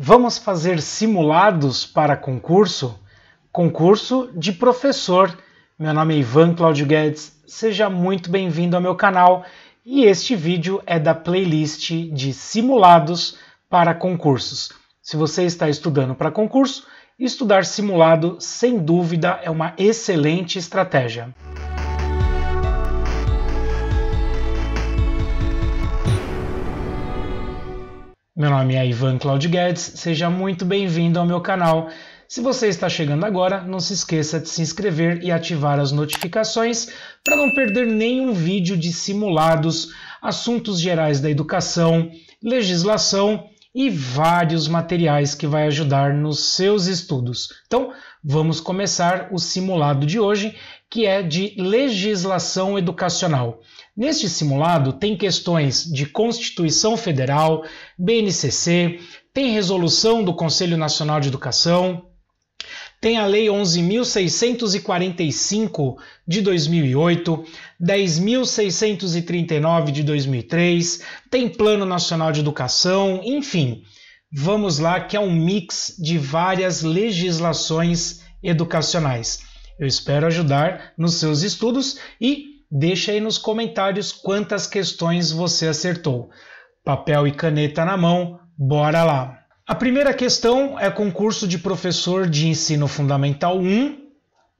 Vamos fazer simulados para concurso? Concurso de professor. Meu nome é Ivan Claudio Guedes, seja muito bem-vindo ao meu canal e este vídeo é da playlist de simulados para concursos. Se você está estudando para concurso, estudar simulado sem dúvida é uma excelente estratégia. Meu nome é Ivan Claudio Guedes, seja muito bem-vindo ao meu canal. Se você está chegando agora, não se esqueça de se inscrever e ativar as notificações para não perder nenhum vídeo de simulados, assuntos gerais da educação, legislação e vários materiais que vai ajudar nos seus estudos. Então, vamos começar o simulado de hoje, que é de legislação educacional. Neste simulado, tem questões de Constituição Federal, BNCC, tem resolução do Conselho Nacional de Educação, tem a Lei 11.645 de 2008, 10.639 de 2003, tem Plano Nacional de Educação, enfim. Vamos lá, que é um mix de várias legislações educacionais. Eu espero ajudar nos seus estudos e Deixa aí nos comentários quantas questões você acertou. Papel e caneta na mão, bora lá! A primeira questão é concurso de professor de ensino fundamental 1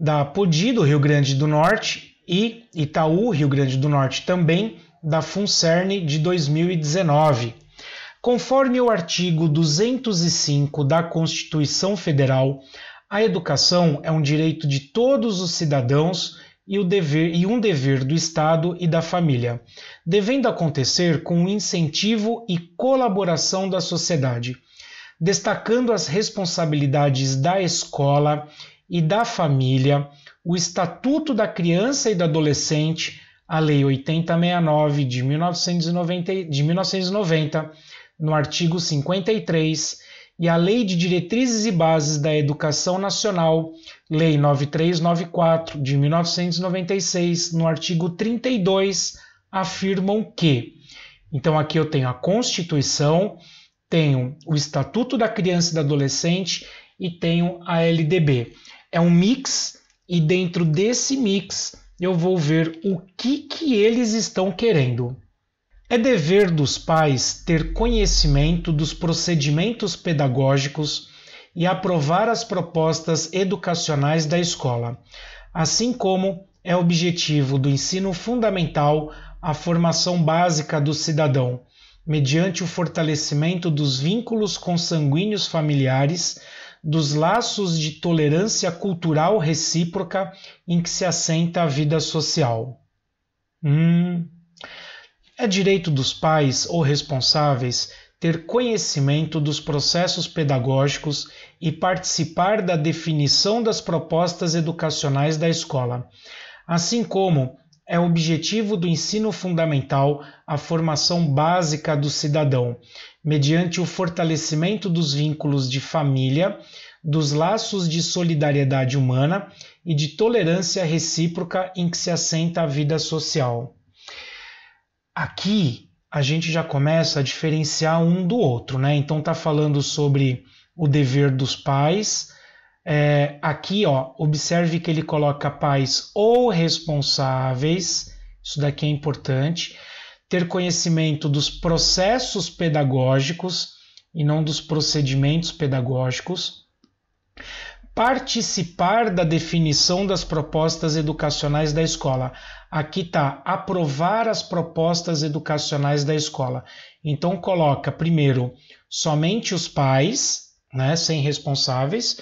da Podi, do Rio Grande do Norte, e Itaú, Rio Grande do Norte também, da FUNCERN de 2019. Conforme o artigo 205 da Constituição Federal, a educação é um direito de todos os cidadãos e, o dever, e um dever do Estado e da família, devendo acontecer com o incentivo e colaboração da sociedade, destacando as responsabilidades da escola e da família, o Estatuto da Criança e do Adolescente, a Lei 8069 de 1990, de 1990 no artigo 53 e a Lei de Diretrizes e Bases da Educação Nacional, Lei 9394 de 1996, no artigo 32, afirmam que. Então aqui eu tenho a Constituição, tenho o Estatuto da Criança e do Adolescente e tenho a LDB. É um mix e dentro desse mix eu vou ver o que que eles estão querendo. É dever dos pais ter conhecimento dos procedimentos pedagógicos e aprovar as propostas educacionais da escola, assim como é objetivo do ensino fundamental a formação básica do cidadão, mediante o fortalecimento dos vínculos consanguíneos familiares, dos laços de tolerância cultural recíproca em que se assenta a vida social. Hum. É direito dos pais ou responsáveis ter conhecimento dos processos pedagógicos e participar da definição das propostas educacionais da escola, assim como é objetivo do ensino fundamental a formação básica do cidadão, mediante o fortalecimento dos vínculos de família, dos laços de solidariedade humana e de tolerância recíproca em que se assenta a vida social. Aqui a gente já começa a diferenciar um do outro, né? Então tá falando sobre o dever dos pais. É, aqui, ó, observe que ele coloca pais ou responsáveis. Isso daqui é importante. Ter conhecimento dos processos pedagógicos e não dos procedimentos pedagógicos participar da definição das propostas educacionais da escola. Aqui tá aprovar as propostas educacionais da escola. Então coloca primeiro somente os pais, né, sem responsáveis,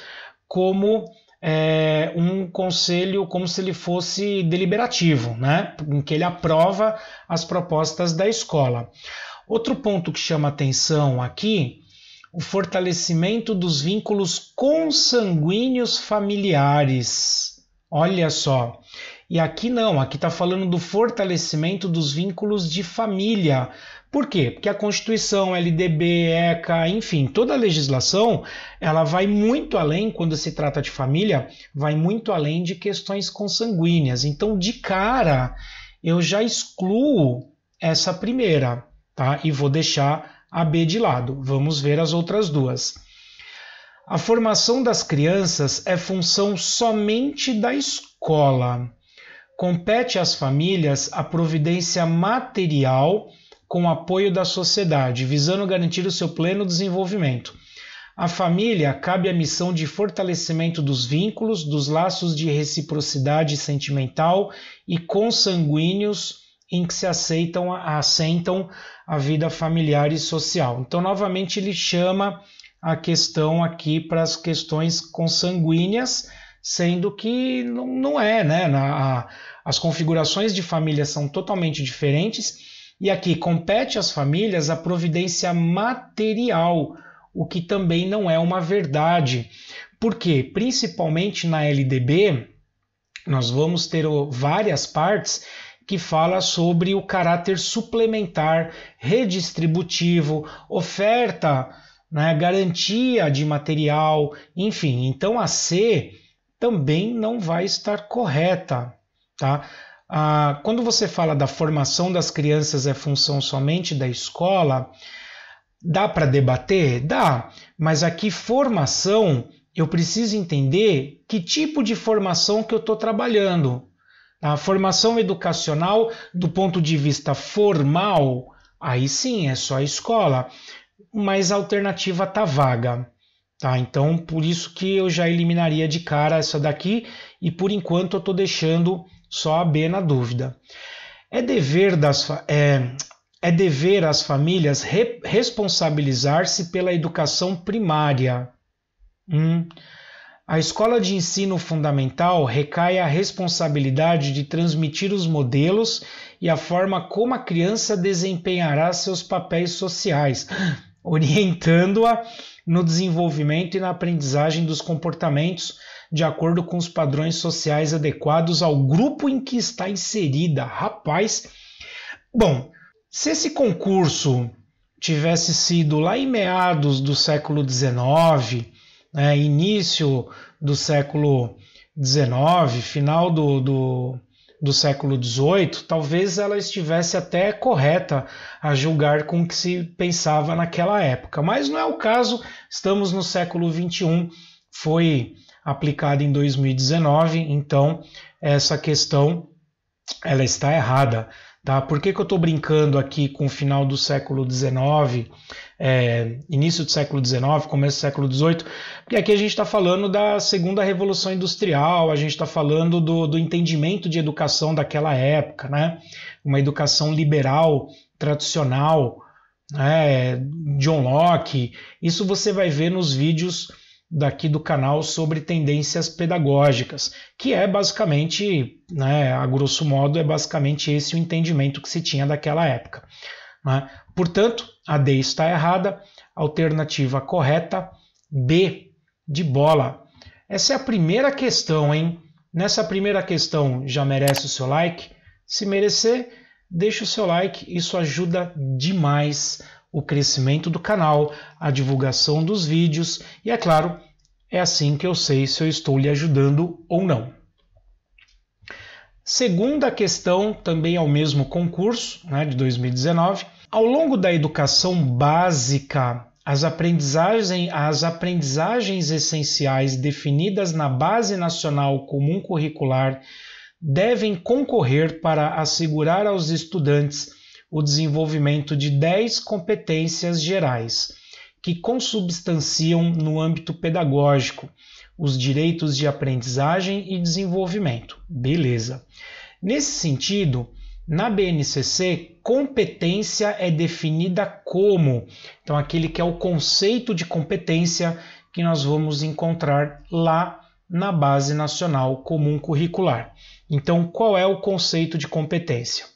como é, um conselho, como se ele fosse deliberativo, né, em que ele aprova as propostas da escola. Outro ponto que chama atenção aqui o fortalecimento dos vínculos consanguíneos familiares. Olha só. E aqui não, aqui está falando do fortalecimento dos vínculos de família. Por quê? Porque a Constituição, LDB, ECA, enfim, toda a legislação, ela vai muito além, quando se trata de família, vai muito além de questões consanguíneas. Então, de cara, eu já excluo essa primeira, tá? E vou deixar a B de lado. Vamos ver as outras duas. A formação das crianças é função somente da escola. Compete às famílias a providência material com apoio da sociedade, visando garantir o seu pleno desenvolvimento. À família cabe a missão de fortalecimento dos vínculos, dos laços de reciprocidade sentimental e consanguíneos em que se aceitam, assentam a vida familiar e social. Então, novamente, ele chama a questão aqui para as questões consanguíneas, sendo que não, não é, né? Na, a, as configurações de família são totalmente diferentes e aqui compete às famílias a providência material, o que também não é uma verdade. Porque, principalmente na LDB, nós vamos ter várias partes que fala sobre o caráter suplementar, redistributivo, oferta, né, garantia de material, enfim. Então a C também não vai estar correta, tá? Ah, quando você fala da formação das crianças é função somente da escola, dá para debater? Dá, mas aqui formação eu preciso entender que tipo de formação que eu estou trabalhando. A formação educacional, do ponto de vista formal, aí sim é só a escola, mas a alternativa está vaga. Tá, então por isso que eu já eliminaria de cara essa daqui e por enquanto eu estou deixando só a B na dúvida. É dever, das, é, é dever às famílias re, responsabilizar-se pela educação primária. Hum. A escola de ensino fundamental recai a responsabilidade de transmitir os modelos e a forma como a criança desempenhará seus papéis sociais, orientando-a no desenvolvimento e na aprendizagem dos comportamentos de acordo com os padrões sociais adequados ao grupo em que está inserida. Rapaz, bom, se esse concurso tivesse sido lá em meados do século XIX né, início do século XIX, final do, do, do século XVIII, talvez ela estivesse até correta a julgar com o que se pensava naquela época. Mas não é o caso, estamos no século XXI, foi aplicada em 2019, então essa questão ela está errada. Tá? Por que, que eu estou brincando aqui com o final do século XIX é, início do século XIX, começo do século XVIII, porque aqui a gente está falando da segunda revolução industrial, a gente está falando do, do entendimento de educação daquela época, né? Uma educação liberal, tradicional, né? John Locke. Isso você vai ver nos vídeos daqui do canal sobre tendências pedagógicas, que é basicamente, né, a grosso modo, é basicamente esse o entendimento que se tinha daquela época. Né? Portanto, a D está errada, alternativa correta, B de bola. Essa é a primeira questão, hein? Nessa primeira questão já merece o seu like? Se merecer, deixe o seu like, isso ajuda demais o crescimento do canal, a divulgação dos vídeos e, é claro, é assim que eu sei se eu estou lhe ajudando ou não. Segunda questão, também ao mesmo concurso né, de 2019, ao longo da educação básica, as aprendizagens, as aprendizagens essenciais definidas na Base Nacional Comum Curricular devem concorrer para assegurar aos estudantes o desenvolvimento de 10 competências gerais, que consubstanciam no âmbito pedagógico os direitos de aprendizagem e desenvolvimento. Beleza. Nesse sentido, na BNCC, competência é definida como, então aquele que é o conceito de competência que nós vamos encontrar lá na Base Nacional Comum Curricular. Então, qual é o conceito de competência?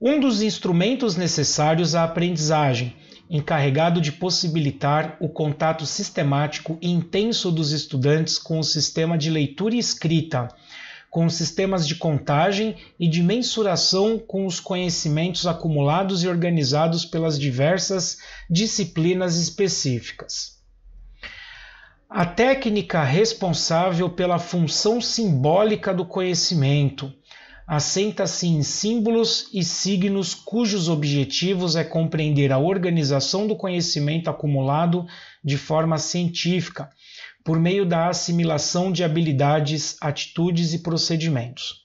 Um dos instrumentos necessários à aprendizagem, encarregado de possibilitar o contato sistemático e intenso dos estudantes com o sistema de leitura e escrita com sistemas de contagem e de mensuração com os conhecimentos acumulados e organizados pelas diversas disciplinas específicas. A técnica responsável pela função simbólica do conhecimento assenta-se em símbolos e signos cujos objetivos é compreender a organização do conhecimento acumulado de forma científica, por meio da assimilação de habilidades, atitudes e procedimentos.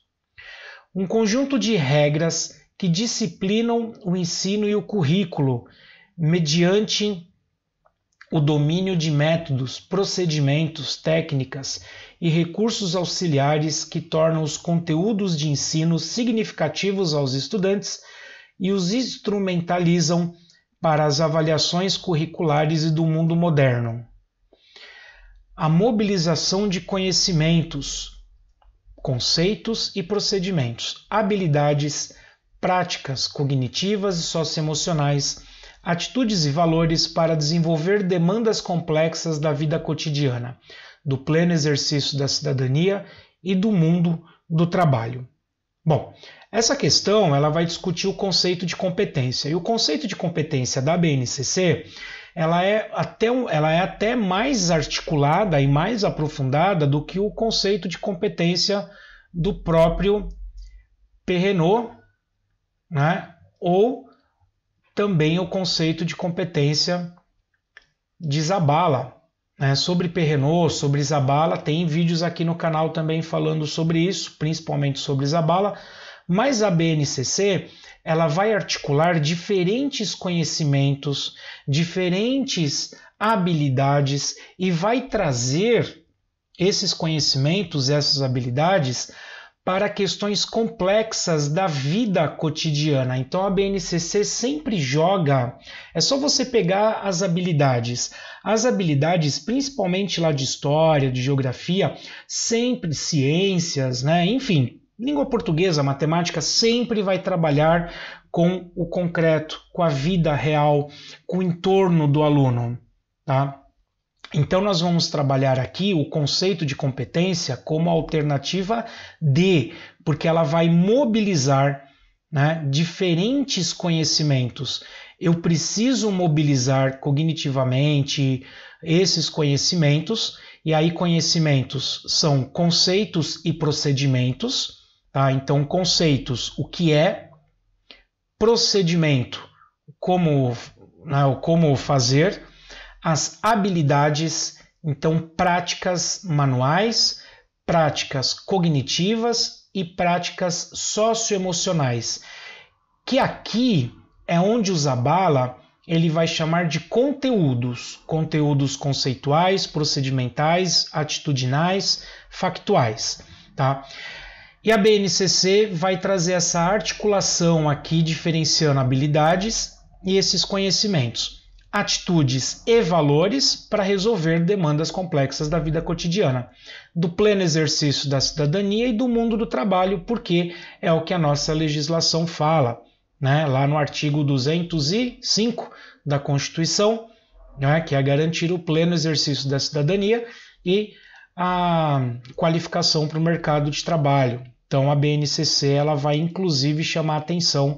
Um conjunto de regras que disciplinam o ensino e o currículo, mediante o domínio de métodos, procedimentos, técnicas e recursos auxiliares que tornam os conteúdos de ensino significativos aos estudantes e os instrumentalizam para as avaliações curriculares e do mundo moderno a mobilização de conhecimentos, conceitos e procedimentos, habilidades, práticas cognitivas e socioemocionais, atitudes e valores para desenvolver demandas complexas da vida cotidiana, do pleno exercício da cidadania e do mundo do trabalho. Bom, essa questão ela vai discutir o conceito de competência. E o conceito de competência da BNCC ela é até, ela é até mais articulada e mais aprofundada do que o conceito de competência do próprio Perrenot, né? ou também o conceito de competência de Zabala. Né? Sobre Perrenot, sobre Zabala, tem vídeos aqui no canal também falando sobre isso, principalmente sobre Zabala, mas a BNCC ela vai articular diferentes conhecimentos, diferentes habilidades e vai trazer esses conhecimentos, essas habilidades para questões complexas da vida cotidiana. Então a BNCC sempre joga, é só você pegar as habilidades. As habilidades, principalmente lá de história, de geografia, sempre ciências, né? Enfim, Língua portuguesa, matemática sempre vai trabalhar com o concreto, com a vida real, com o entorno do aluno, tá? Então nós vamos trabalhar aqui o conceito de competência como alternativa D, porque ela vai mobilizar né, diferentes conhecimentos. Eu preciso mobilizar cognitivamente esses conhecimentos, e aí conhecimentos são conceitos e procedimentos, Tá? Então, conceitos, o que é, procedimento, como, né, como fazer, as habilidades, então, práticas manuais, práticas cognitivas e práticas socioemocionais, que aqui é onde o Zabala ele vai chamar de conteúdos, conteúdos conceituais, procedimentais, atitudinais, factuais, tá? E a BNCC vai trazer essa articulação aqui, diferenciando habilidades e esses conhecimentos, atitudes e valores para resolver demandas complexas da vida cotidiana, do pleno exercício da cidadania e do mundo do trabalho, porque é o que a nossa legislação fala. Né? Lá no artigo 205 da Constituição, né? que é garantir o pleno exercício da cidadania e a qualificação para o mercado de trabalho. Então a BNCC ela vai inclusive chamar atenção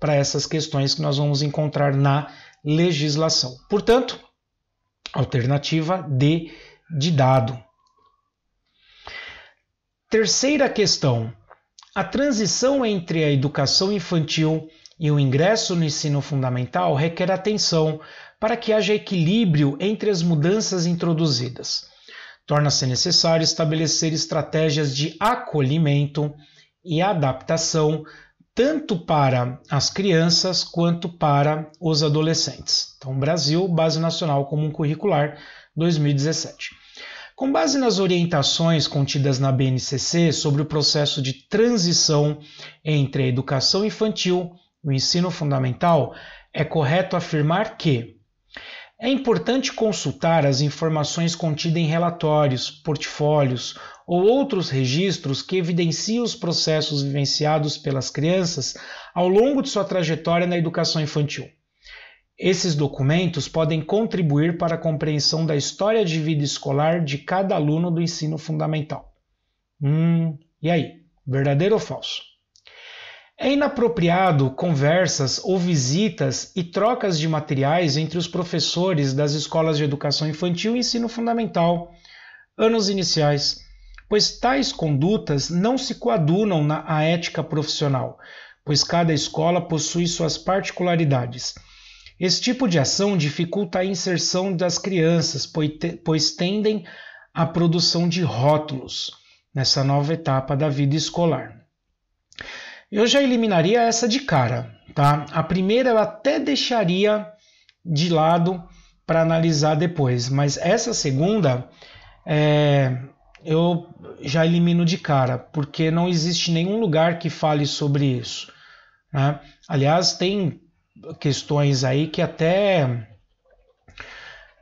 para essas questões que nós vamos encontrar na legislação. Portanto, alternativa D de dado. Terceira questão: a transição entre a educação infantil e o ingresso no ensino fundamental requer atenção para que haja equilíbrio entre as mudanças introduzidas torna-se necessário estabelecer estratégias de acolhimento e adaptação tanto para as crianças quanto para os adolescentes. Então, Brasil, Base Nacional Comum Curricular 2017. Com base nas orientações contidas na BNCC sobre o processo de transição entre a educação infantil e o ensino fundamental, é correto afirmar que é importante consultar as informações contidas em relatórios, portfólios ou outros registros que evidenciam os processos vivenciados pelas crianças ao longo de sua trajetória na educação infantil. Esses documentos podem contribuir para a compreensão da história de vida escolar de cada aluno do ensino fundamental. Hum, e aí? Verdadeiro ou falso? É inapropriado conversas ou visitas e trocas de materiais entre os professores das escolas de educação infantil e ensino fundamental, anos iniciais, pois tais condutas não se coadunam na à ética profissional, pois cada escola possui suas particularidades. Esse tipo de ação dificulta a inserção das crianças, pois tendem à produção de rótulos nessa nova etapa da vida escolar. Eu já eliminaria essa de cara, tá? A primeira eu até deixaria de lado para analisar depois, mas essa segunda é, eu já elimino de cara, porque não existe nenhum lugar que fale sobre isso. Né? Aliás, tem questões aí que até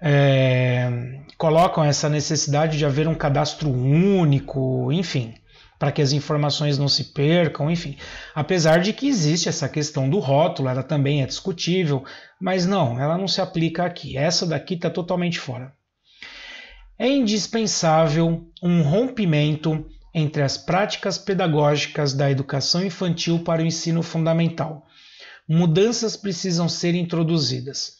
é, colocam essa necessidade de haver um cadastro único, enfim para que as informações não se percam, enfim. Apesar de que existe essa questão do rótulo, ela também é discutível, mas não, ela não se aplica aqui. Essa daqui está totalmente fora. É indispensável um rompimento entre as práticas pedagógicas da educação infantil para o ensino fundamental. Mudanças precisam ser introduzidas.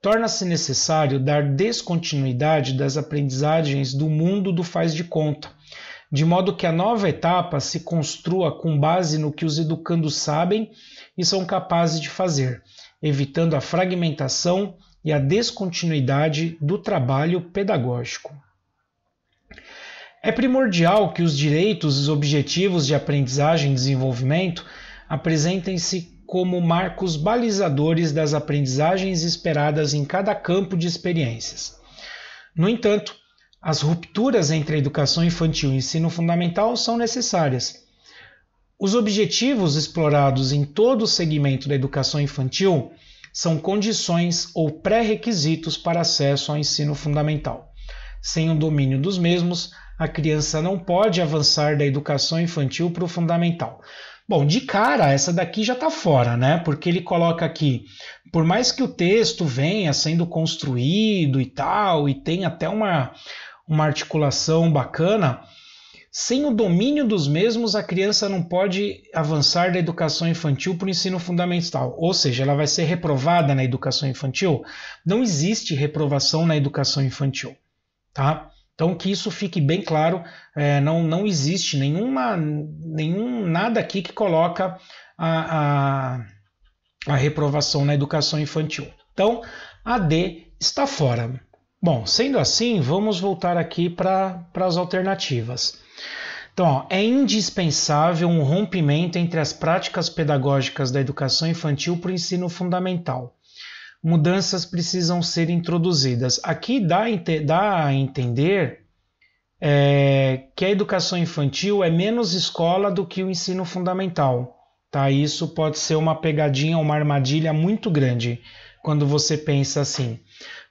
Torna-se necessário dar descontinuidade das aprendizagens do mundo do faz de conta de modo que a nova etapa se construa com base no que os educandos sabem e são capazes de fazer, evitando a fragmentação e a descontinuidade do trabalho pedagógico. É primordial que os direitos e os objetivos de aprendizagem e desenvolvimento apresentem-se como marcos balizadores das aprendizagens esperadas em cada campo de experiências. No entanto, as rupturas entre a educação infantil e ensino fundamental são necessárias. Os objetivos explorados em todo o segmento da educação infantil são condições ou pré-requisitos para acesso ao ensino fundamental. Sem o domínio dos mesmos, a criança não pode avançar da educação infantil para o fundamental. Bom, de cara, essa daqui já está fora, né? Porque ele coloca aqui, por mais que o texto venha sendo construído e tal, e tem até uma, uma articulação bacana, sem o domínio dos mesmos, a criança não pode avançar da educação infantil para o ensino fundamental, ou seja, ela vai ser reprovada na educação infantil. Não existe reprovação na educação infantil, tá? Então que isso fique bem claro, é, não, não existe nenhuma, nenhum nada aqui que coloca a, a, a reprovação na educação infantil. Então a D está fora. Bom, sendo assim, vamos voltar aqui para as alternativas. Então, ó, é indispensável um rompimento entre as práticas pedagógicas da educação infantil para o ensino fundamental. Mudanças precisam ser introduzidas. Aqui dá, dá a entender é, que a educação infantil é menos escola do que o ensino fundamental. Tá? Isso pode ser uma pegadinha, uma armadilha muito grande quando você pensa assim.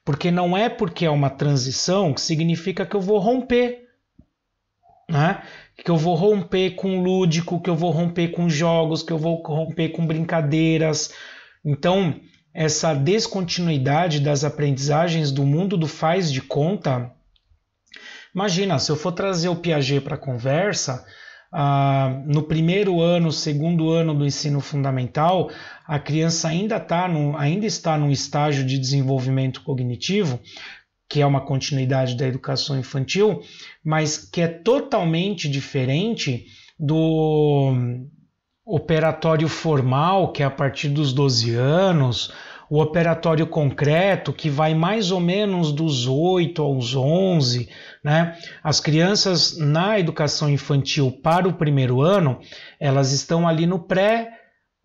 Porque não é porque é uma transição que significa que eu vou romper. Né? Que eu vou romper com lúdico, que eu vou romper com jogos, que eu vou romper com brincadeiras. Então, essa descontinuidade das aprendizagens do mundo do faz de conta. Imagina, se eu for trazer o Piaget para a conversa, ah, no primeiro ano, segundo ano do ensino fundamental, a criança ainda, tá no, ainda está num estágio de desenvolvimento cognitivo, que é uma continuidade da educação infantil, mas que é totalmente diferente do operatório formal, que é a partir dos 12 anos o operatório concreto, que vai mais ou menos dos 8 aos 11, né? As crianças na educação infantil para o primeiro ano, elas estão ali no pré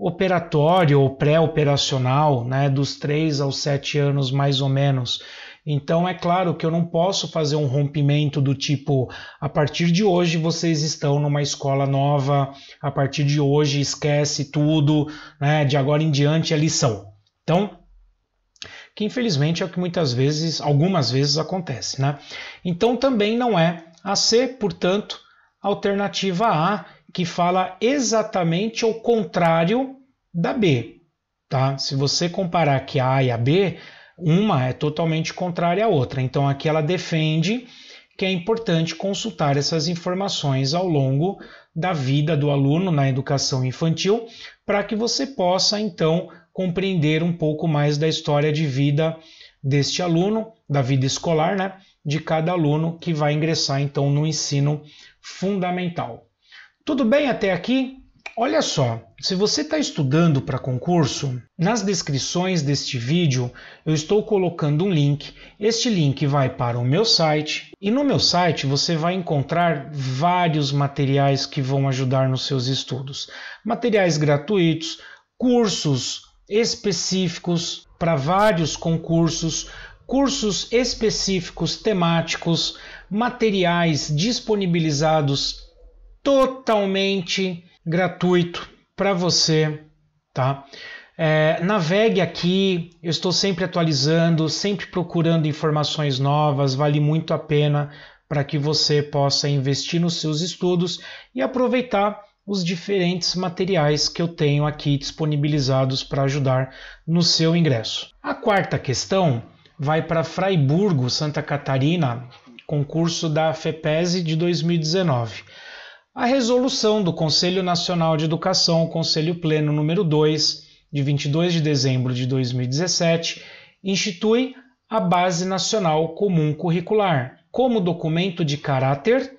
operatório ou pré-operacional, né, dos 3 aos 7 anos mais ou menos. Então é claro que eu não posso fazer um rompimento do tipo a partir de hoje vocês estão numa escola nova, a partir de hoje esquece tudo, né? De agora em diante é lição. Então, que infelizmente é o que muitas vezes, algumas vezes acontece, né? Então também não é a C, portanto, alternativa A, que fala exatamente o contrário da B, tá? Se você comparar que a A e a B, uma é totalmente contrária à outra. Então aqui ela defende que é importante consultar essas informações ao longo da vida do aluno na educação infantil, para que você possa então compreender um pouco mais da história de vida deste aluno, da vida escolar, né, de cada aluno que vai ingressar então no ensino fundamental. Tudo bem até aqui? Olha só, se você está estudando para concurso, nas descrições deste vídeo eu estou colocando um link. Este link vai para o meu site e no meu site você vai encontrar vários materiais que vão ajudar nos seus estudos: materiais gratuitos, cursos específicos para vários concursos, cursos específicos temáticos, materiais disponibilizados totalmente gratuito para você, tá? É, navegue aqui, eu estou sempre atualizando, sempre procurando informações novas, vale muito a pena para que você possa investir nos seus estudos e aproveitar os diferentes materiais que eu tenho aqui disponibilizados para ajudar no seu ingresso. A quarta questão vai para Fraiburgo, Santa Catarina, concurso da FEPESE de 2019. A resolução do Conselho Nacional de Educação, Conselho Pleno número 2, de 22 de dezembro de 2017, institui a Base Nacional Comum Curricular como documento de caráter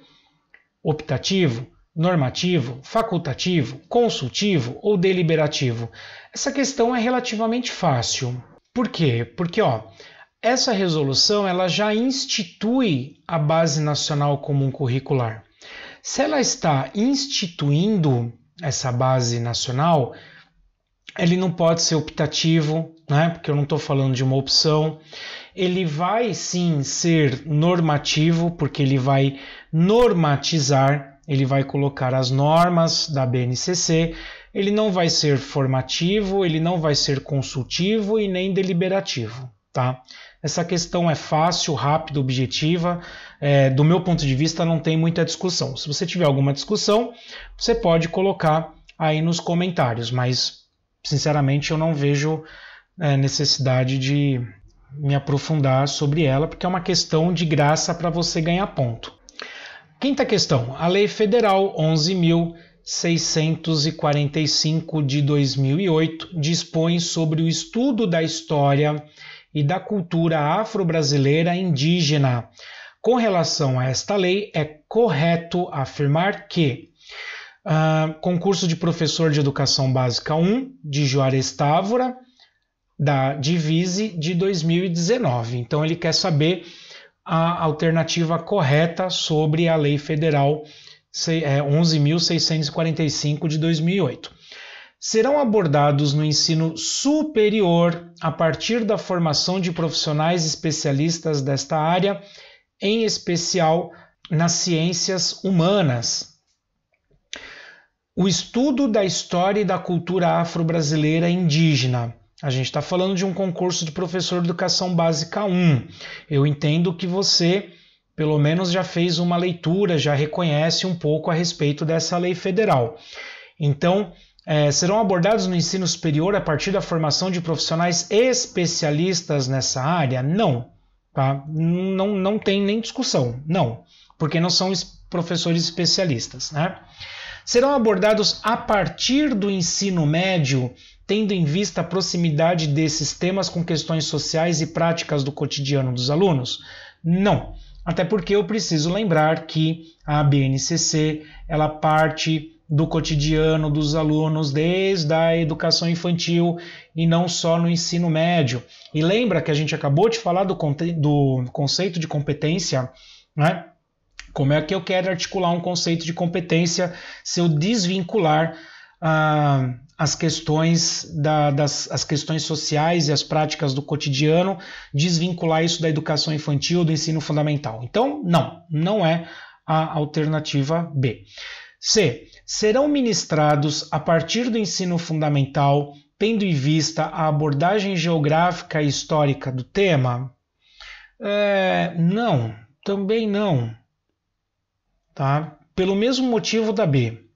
optativo normativo, facultativo, consultivo ou deliberativo? Essa questão é relativamente fácil. Por quê? Porque ó, essa resolução ela já institui a Base Nacional Comum Curricular. Se ela está instituindo essa base nacional, ele não pode ser optativo, né? Porque eu não estou falando de uma opção. Ele vai sim ser normativo, porque ele vai normatizar ele vai colocar as normas da BNCC, ele não vai ser formativo, ele não vai ser consultivo e nem deliberativo, tá? Essa questão é fácil, rápida, objetiva. É, do meu ponto de vista, não tem muita discussão. Se você tiver alguma discussão, você pode colocar aí nos comentários, mas sinceramente eu não vejo é, necessidade de me aprofundar sobre ela, porque é uma questão de graça para você ganhar ponto. Quinta questão: a Lei Federal 11.645 de 2008 dispõe sobre o estudo da história e da cultura afro-brasileira indígena. Com relação a esta lei, é correto afirmar que uh, concurso de professor de educação básica 1 de Juarez Távora, da Divise de 2019. Então, ele quer saber a alternativa correta sobre a Lei Federal 11.645 é, de 2008. Serão abordados no ensino superior a partir da formação de profissionais especialistas desta área, em especial nas ciências humanas. O estudo da história e da cultura afro-brasileira indígena, a gente está falando de um concurso de professor de educação básica 1. Eu entendo que você, pelo menos, já fez uma leitura, já reconhece um pouco a respeito dessa lei federal. Então, é, serão abordados no ensino superior a partir da formação de profissionais especialistas nessa área? Não. Tá? Não, não tem nem discussão. Não. Porque não são professores especialistas. Né? Serão abordados a partir do ensino médio tendo em vista a proximidade desses temas com questões sociais e práticas do cotidiano dos alunos? Não. Até porque eu preciso lembrar que a BNCC ela parte do cotidiano dos alunos desde a educação infantil e não só no ensino médio. E lembra que a gente acabou de falar do, do conceito de competência, né? Como é que eu quero articular um conceito de competência se eu desvincular ah, as questões, da, das, as questões sociais e as práticas do cotidiano, desvincular isso da educação infantil, do ensino fundamental. Então, não, não é a alternativa B. C. Serão ministrados a partir do ensino fundamental, tendo em vista a abordagem geográfica e histórica do tema? É, não, também não. Tá? Pelo mesmo motivo da B.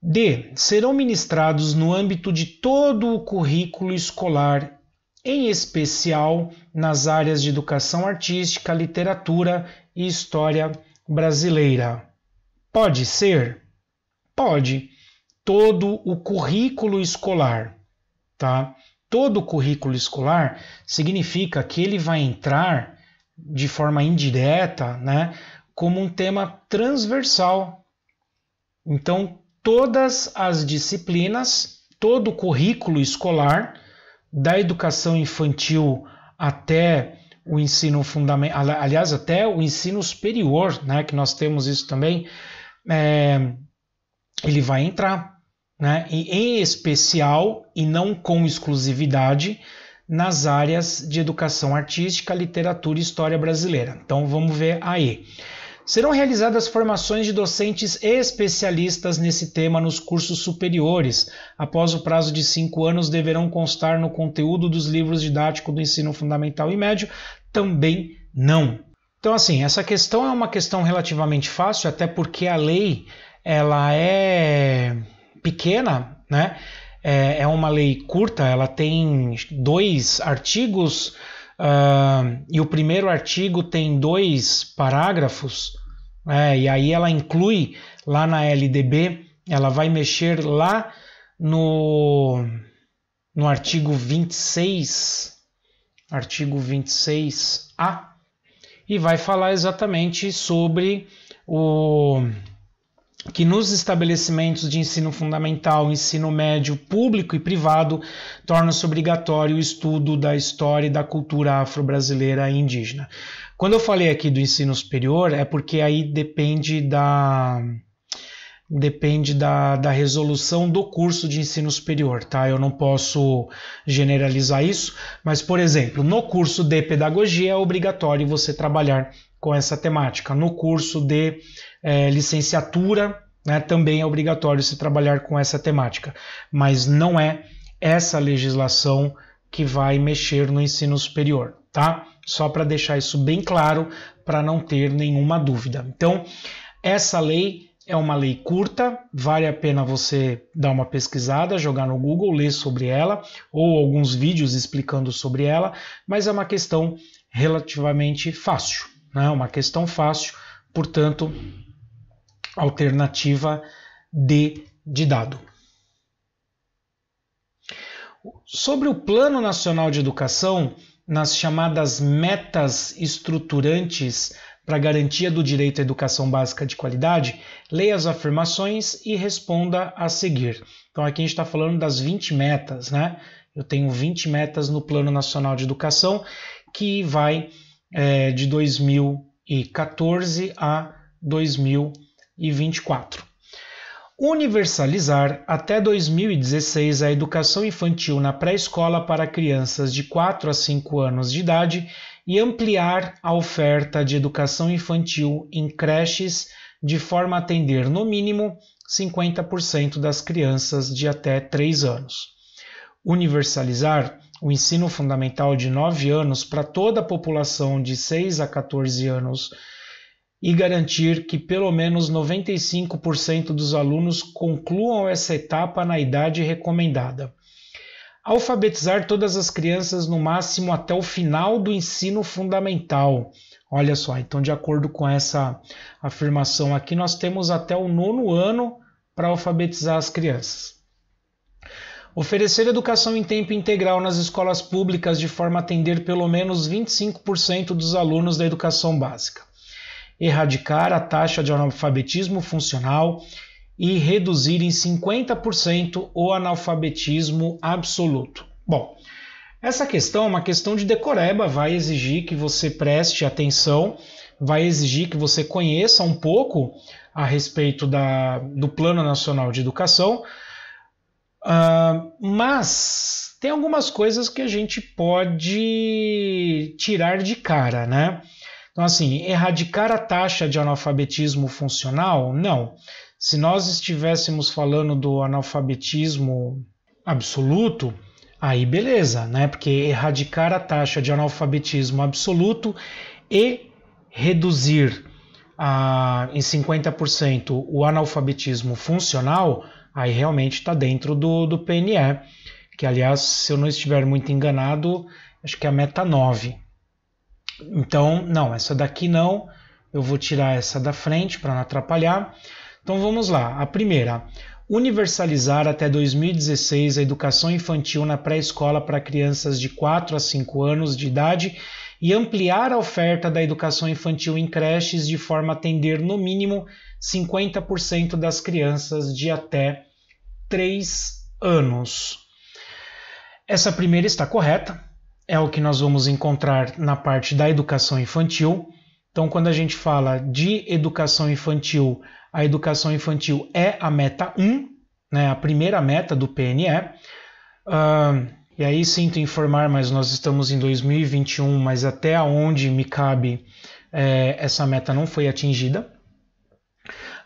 D. Serão ministrados no âmbito de todo o currículo escolar, em especial nas áreas de educação artística, literatura e história brasileira. Pode ser? Pode. Todo o currículo escolar, tá? Todo o currículo escolar significa que ele vai entrar de forma indireta, né, como um tema transversal. Então, todas as disciplinas, todo o currículo escolar, da educação infantil até o ensino fundamental, aliás, até o ensino superior, né, que nós temos isso também, é, ele vai entrar, né, e em especial, e não com exclusividade, nas áreas de educação artística, literatura e história brasileira. Então vamos ver aí serão realizadas formações de docentes especialistas nesse tema nos cursos superiores. Após o prazo de cinco anos, deverão constar no conteúdo dos livros didáticos do ensino fundamental e médio? Também não. Então, assim, essa questão é uma questão relativamente fácil, até porque a lei ela é pequena, né? É, é uma lei curta, ela tem dois artigos Uh, e o primeiro artigo tem dois parágrafos, né, e aí ela inclui lá na LDB, ela vai mexer lá no, no artigo 26, artigo 26A, e vai falar exatamente sobre o que nos estabelecimentos de ensino fundamental, ensino médio, público e privado, torna-se obrigatório o estudo da história e da cultura afro-brasileira e indígena. Quando eu falei aqui do ensino superior, é porque aí depende da depende da, da resolução do curso de ensino superior, tá? Eu não posso generalizar isso, mas, por exemplo, no curso de pedagogia é obrigatório você trabalhar com essa temática. No curso de é, licenciatura, né, também é obrigatório se trabalhar com essa temática, mas não é essa legislação que vai mexer no ensino superior, tá? Só para deixar isso bem claro, para não ter nenhuma dúvida. Então, essa lei é uma lei curta, vale a pena você dar uma pesquisada, jogar no Google, ler sobre ela ou alguns vídeos explicando sobre ela, mas é uma questão relativamente fácil, né? Uma questão fácil, portanto, alternativa D de dado. Sobre o Plano Nacional de Educação, nas chamadas metas estruturantes para garantia do direito à educação básica de qualidade, leia as afirmações e responda a seguir. Então aqui a gente está falando das 20 metas, né? Eu tenho 20 metas no Plano Nacional de Educação que vai é, de 2014 a 2024. Universalizar até 2016 a educação infantil na pré-escola para crianças de 4 a 5 anos de idade e ampliar a oferta de educação infantil em creches de forma a atender, no mínimo, 50% das crianças de até 3 anos. Universalizar o ensino fundamental de 9 anos para toda a população de 6 a 14 anos e garantir que pelo menos 95% dos alunos concluam essa etapa na idade recomendada. Alfabetizar todas as crianças no máximo até o final do ensino fundamental. Olha só, então, de acordo com essa afirmação aqui, nós temos até o nono ano para alfabetizar as crianças. Oferecer educação em tempo integral nas escolas públicas de forma a atender pelo menos 25% dos alunos da educação básica. Erradicar a taxa de analfabetismo funcional e reduzir em 50% o analfabetismo absoluto. Bom, essa questão é uma questão de decoreba, vai exigir que você preste atenção, vai exigir que você conheça um pouco a respeito da, do Plano Nacional de Educação Uh, mas tem algumas coisas que a gente pode tirar de cara, né? Então, assim, erradicar a taxa de analfabetismo funcional? Não. Se nós estivéssemos falando do analfabetismo absoluto, aí beleza, né? Porque erradicar a taxa de analfabetismo absoluto e reduzir a, ah, em 50% o analfabetismo funcional aí realmente está dentro do, do PNE, que aliás, se eu não estiver muito enganado, acho que é a meta 9. Então, não, essa daqui não, eu vou tirar essa da frente para não atrapalhar. Então vamos lá, a primeira, universalizar até 2016 a educação infantil na pré-escola para crianças de 4 a 5 anos de idade e ampliar a oferta da educação infantil em creches de forma a atender no mínimo 50% das crianças de até 3 anos. Essa primeira está correta, é o que nós vamos encontrar na parte da educação infantil. Então, quando a gente fala de educação infantil, a educação infantil é a meta 1, né, a primeira meta do PNE. Uh, e aí sinto informar, mas nós estamos em 2021, mas até onde me cabe é, essa meta não foi atingida.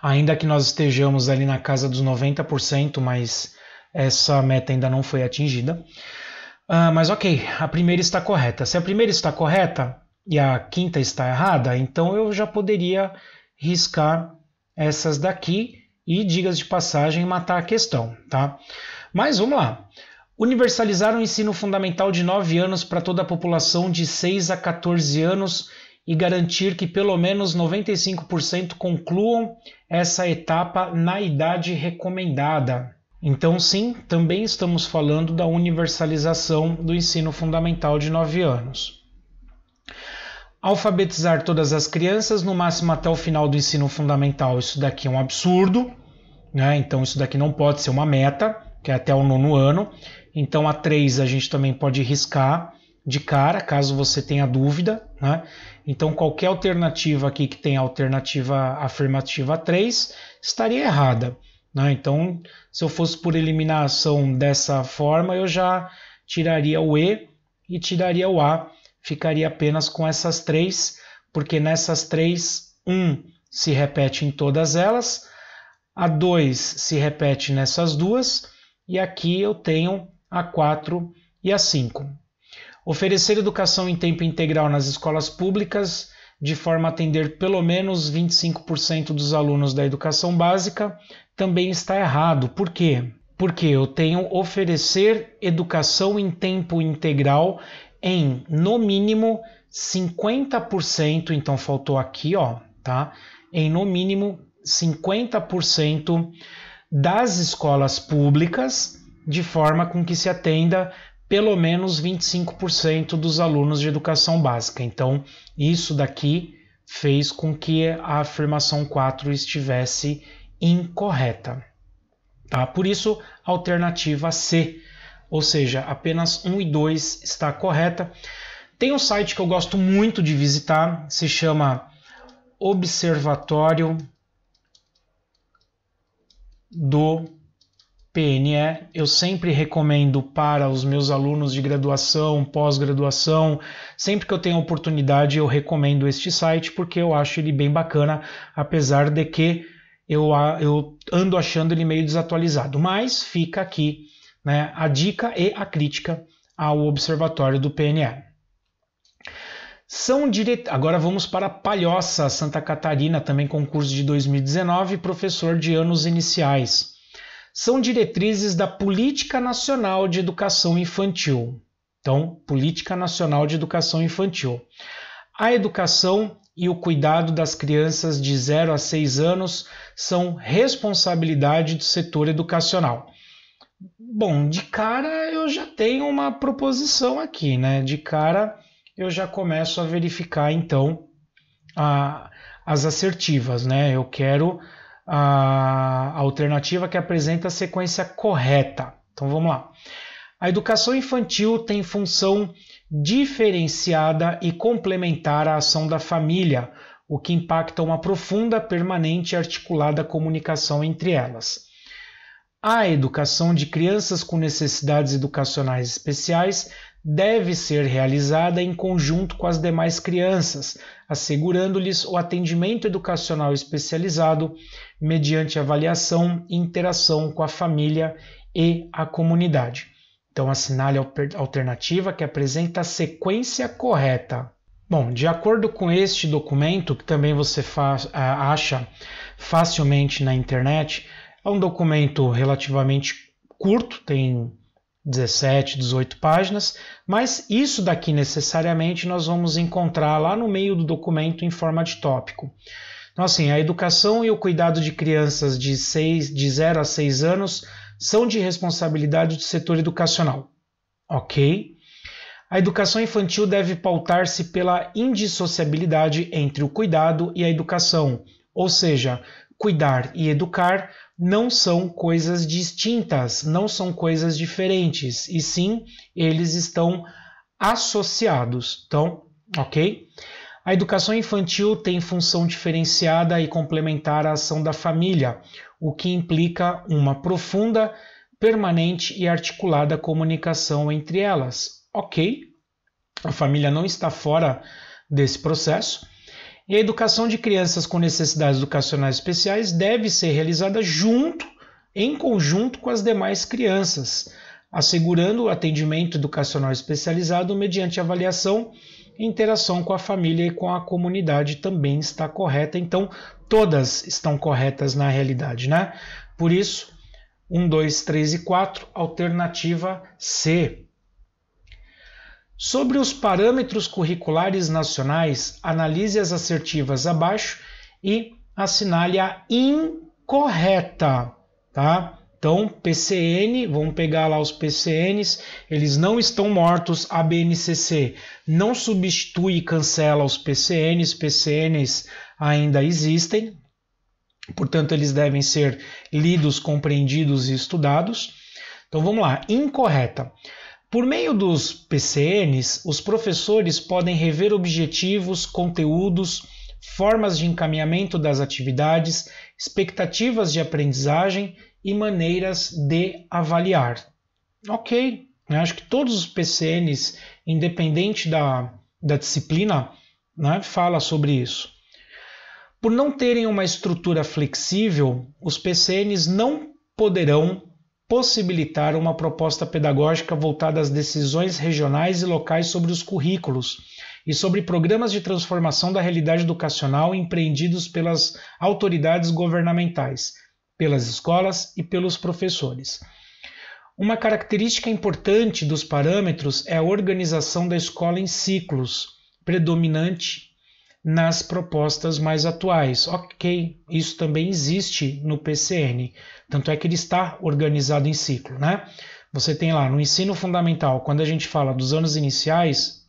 Ainda que nós estejamos ali na casa dos 90%, mas essa meta ainda não foi atingida. Uh, mas ok, a primeira está correta. Se a primeira está correta e a quinta está errada, então eu já poderia riscar essas daqui e, digas de passagem, matar a questão, tá? Mas vamos lá universalizar o ensino fundamental de 9 anos para toda a população de 6 a 14 anos e garantir que pelo menos 95% concluam essa etapa na idade recomendada. Então, sim, também estamos falando da universalização do ensino fundamental de 9 anos. Alfabetizar todas as crianças, no máximo até o final do ensino fundamental, isso daqui é um absurdo, né? então isso daqui não pode ser uma meta, que é até o nono ano. Então a 3 a gente também pode riscar de cara, caso você tenha dúvida, né? Então qualquer alternativa aqui que tenha alternativa afirmativa 3 estaria errada, né? Então, se eu fosse por eliminação dessa forma, eu já tiraria o E e tiraria o A, ficaria apenas com essas três, porque nessas três, um se repete em todas elas, a 2 se repete nessas duas, e aqui eu tenho a 4 e a 5. Oferecer educação em tempo integral nas escolas públicas, de forma a atender pelo menos 25% dos alunos da educação básica, também está errado. Por quê? Porque eu tenho oferecer educação em tempo integral em, no mínimo, 50%, então faltou aqui, ó, tá? Em no mínimo 50% das escolas públicas de forma com que se atenda pelo menos 25% dos alunos de educação básica. Então, isso daqui fez com que a afirmação 4 estivesse incorreta. Tá? Por isso, alternativa C, ou seja, apenas 1 e 2 está correta. Tem um site que eu gosto muito de visitar, se chama Observatório do PNE, eu sempre recomendo para os meus alunos de graduação, pós-graduação, sempre que eu tenho oportunidade, eu recomendo este site porque eu acho ele bem bacana, apesar de que eu, eu ando achando ele meio desatualizado. Mas fica aqui né, a dica e a crítica ao observatório do PNE. São dire... Agora vamos para Palhoça, Santa Catarina, também concurso de 2019, professor de anos iniciais são diretrizes da Política Nacional de Educação Infantil. Então, Política Nacional de Educação Infantil. A educação e o cuidado das crianças de 0 a 6 anos são responsabilidade do setor educacional. Bom, de cara eu já tenho uma proposição aqui, né? De cara eu já começo a verificar então a, as assertivas, né? Eu quero a alternativa que apresenta a sequência correta. Então vamos lá. A educação infantil tem função diferenciada e complementar à ação da família, o que impacta uma profunda, permanente e articulada comunicação entre elas. A educação de crianças com necessidades educacionais especiais deve ser realizada em conjunto com as demais crianças, assegurando-lhes o atendimento educacional especializado mediante avaliação e interação com a família e a comunidade. Então, assinale a alternativa que apresenta a sequência correta. Bom, de acordo com este documento, que também você acha facilmente na internet, é um documento relativamente curto, tem 17, 18 páginas, mas isso daqui necessariamente nós vamos encontrar lá no meio do documento em forma de tópico. Então, assim, a educação e o cuidado de crianças de, 6, de 0 a 6 anos são de responsabilidade do setor educacional. Ok? A educação infantil deve pautar-se pela indissociabilidade entre o cuidado e a educação, ou seja, cuidar e educar não são coisas distintas, não são coisas diferentes, e sim eles estão associados. Então, ok? A educação infantil tem função diferenciada e complementar à ação da família, o que implica uma profunda, permanente e articulada comunicação entre elas. Ok? A família não está fora desse processo, e a educação de crianças com necessidades educacionais especiais deve ser realizada junto, em conjunto com as demais crianças, assegurando o atendimento educacional especializado mediante avaliação e interação com a família e com a comunidade também está correta. Então, todas estão corretas na realidade, né? Por isso, 1, 2, 3 e 4, alternativa C. Sobre os parâmetros curriculares nacionais, analise as assertivas abaixo e assinale a incorreta, tá? Então, PCN, vamos pegar lá os PCNs, eles não estão mortos, a BNCC não substitui e cancela os PCNs, PCNs ainda existem, portanto, eles devem ser lidos, compreendidos e estudados. Então, vamos lá, incorreta. Por meio dos PCNs, os professores podem rever objetivos, conteúdos, formas de encaminhamento das atividades, expectativas de aprendizagem e maneiras de avaliar. Ok, Eu né? acho que todos os PCNs, independente da, da disciplina, né, fala sobre isso. Por não terem uma estrutura flexível, os PCNs não poderão possibilitar uma proposta pedagógica voltada às decisões regionais e locais sobre os currículos e sobre programas de transformação da realidade educacional empreendidos pelas autoridades governamentais, pelas escolas e pelos professores. Uma característica importante dos parâmetros é a organização da escola em ciclos, predominante nas propostas mais atuais. Ok, isso também existe no PCN, tanto é que ele está organizado em ciclo, né? Você tem lá no ensino fundamental, quando a gente fala dos anos iniciais,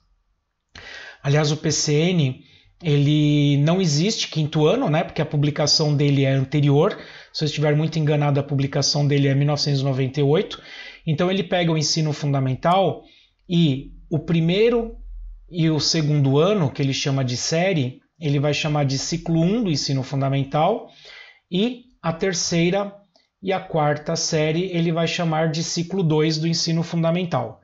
aliás, o PCN ele não existe quinto ano, né? Porque a publicação dele é anterior. Se eu estiver muito enganado, a publicação dele é 1998. Então ele pega o ensino fundamental e o primeiro e o segundo ano, que ele chama de série, ele vai chamar de ciclo 1 do ensino fundamental. E a terceira e a quarta série ele vai chamar de ciclo 2 do ensino fundamental.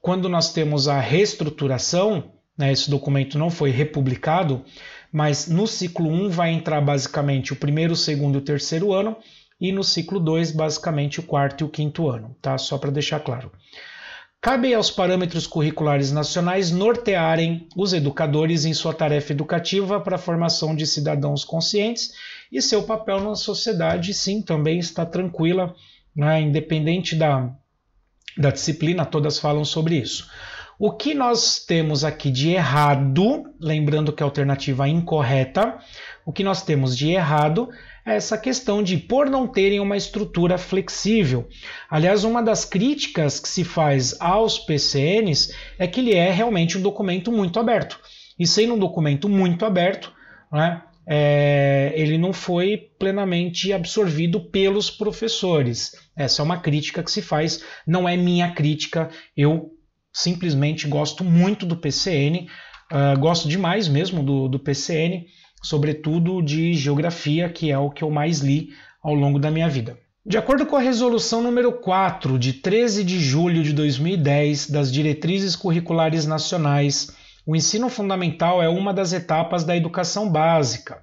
Quando nós temos a reestruturação, né, esse documento não foi republicado, mas no ciclo 1 um vai entrar basicamente o primeiro, o segundo e o terceiro ano, e no ciclo 2, basicamente, o quarto e o quinto ano, tá? Só para deixar claro. Cabe aos parâmetros curriculares nacionais nortearem os educadores em sua tarefa educativa para a formação de cidadãos conscientes e seu papel na sociedade, sim, também está tranquila, né, independente da, da disciplina, todas falam sobre isso. O que nós temos aqui de errado, lembrando que a alternativa é incorreta, o que nós temos de errado essa questão de por não terem uma estrutura flexível. Aliás, uma das críticas que se faz aos PCNs é que ele é realmente um documento muito aberto. E sendo um documento muito aberto, né, é, ele não foi plenamente absorvido pelos professores. Essa é uma crítica que se faz, não é minha crítica, eu simplesmente gosto muito do PCN, uh, ah, gosto demais mesmo do, do PCN sobretudo de geografia, que é o que eu mais li ao longo da minha vida. De acordo com a resolução número 4 de 13 de julho de 2010 das Diretrizes Curriculares Nacionais, o ensino fundamental é uma das etapas da educação básica.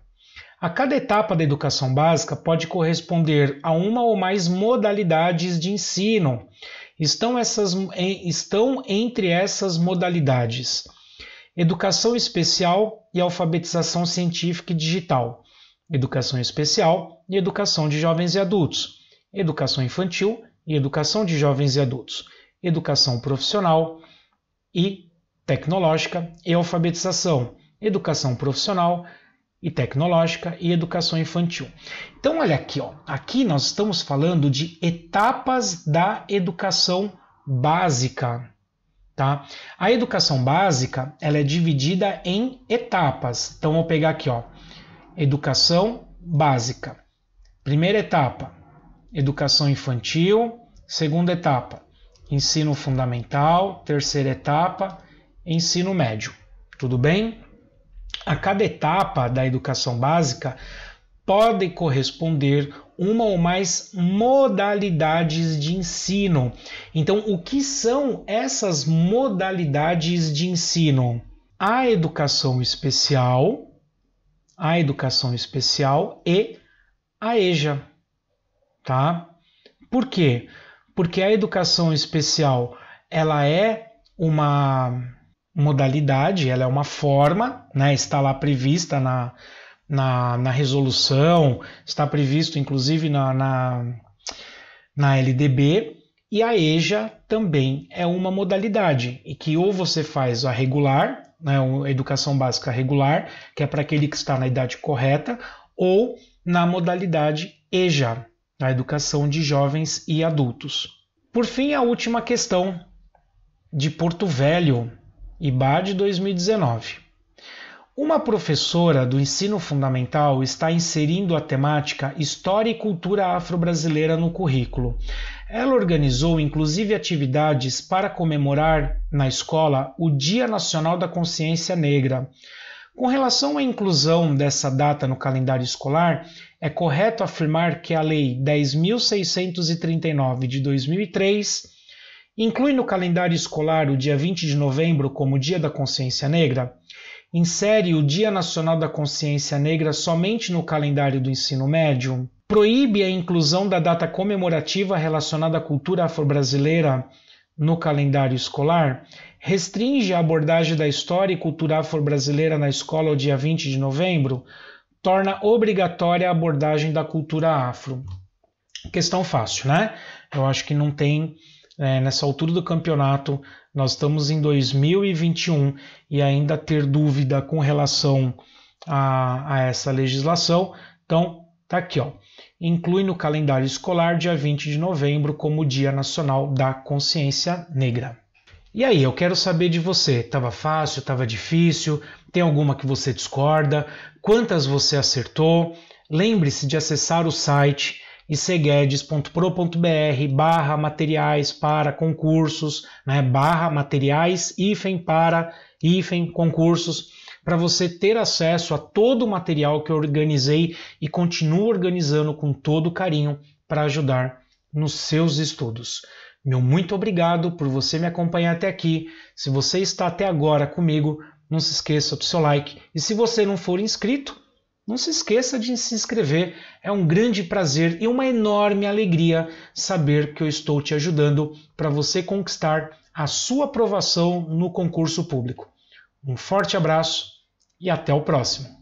A cada etapa da educação básica pode corresponder a uma ou mais modalidades de ensino. Estão, essas, estão entre essas modalidades Educação especial e alfabetização científica e digital. Educação especial e educação de jovens e adultos. Educação infantil e educação de jovens e adultos. Educação profissional e tecnológica e alfabetização. Educação profissional e tecnológica e educação infantil. Então olha aqui, ó. Aqui nós estamos falando de etapas da educação básica. Tá? A educação básica ela é dividida em etapas. Então vou pegar aqui, ó, educação básica. Primeira etapa, educação infantil. Segunda etapa, ensino fundamental. Terceira etapa, ensino médio. Tudo bem? A cada etapa da educação básica podem corresponder uma ou mais modalidades de ensino. Então, o que são essas modalidades de ensino? A educação especial, a educação especial e a EJA, tá? Por quê? Porque a educação especial, ela é uma modalidade, ela é uma forma, né? Está lá prevista na na, na resolução, está previsto inclusive na, na, na LDB, e a EJA também é uma modalidade, e que ou você faz a regular, né, a educação básica regular, que é para aquele que está na idade correta, ou na modalidade EJA, a educação de jovens e adultos. Por fim, a última questão de Porto Velho, de 2019. Uma professora do ensino fundamental está inserindo a temática História e Cultura Afro-Brasileira no currículo. Ela organizou inclusive atividades para comemorar na escola o Dia Nacional da Consciência Negra. Com relação à inclusão dessa data no calendário escolar, é correto afirmar que a Lei 10.639 de 2003 inclui no calendário escolar o dia 20 de novembro como Dia da Consciência Negra? insere o Dia Nacional da Consciência Negra somente no calendário do ensino médio, proíbe a inclusão da data comemorativa relacionada à cultura afro-brasileira no calendário escolar, restringe a abordagem da história e cultura afro-brasileira na escola ao dia 20 de novembro, torna obrigatória a abordagem da cultura afro. Questão fácil, né? Eu acho que não tem é, nessa altura do campeonato, nós estamos em 2021 e ainda ter dúvida com relação a, a essa legislação. Então, tá aqui, ó. Inclui no calendário escolar dia 20 de novembro como Dia Nacional da Consciência Negra. E aí, eu quero saber de você. Tava fácil, tava difícil? Tem alguma que você discorda? Quantas você acertou? Lembre-se de acessar o site e ceguedes.pro.br barra materiais para concursos, né, barra materiais hífen para hífen concursos, para você ter acesso a todo o material que eu organizei e continuo organizando com todo carinho para ajudar nos seus estudos. Meu muito obrigado por você me acompanhar até aqui. Se você está até agora comigo, não se esqueça do seu like. E se você não for inscrito, não se esqueça de se inscrever. É um grande prazer e uma enorme alegria saber que eu estou te ajudando para você conquistar a sua aprovação no concurso público. Um forte abraço e até o próximo.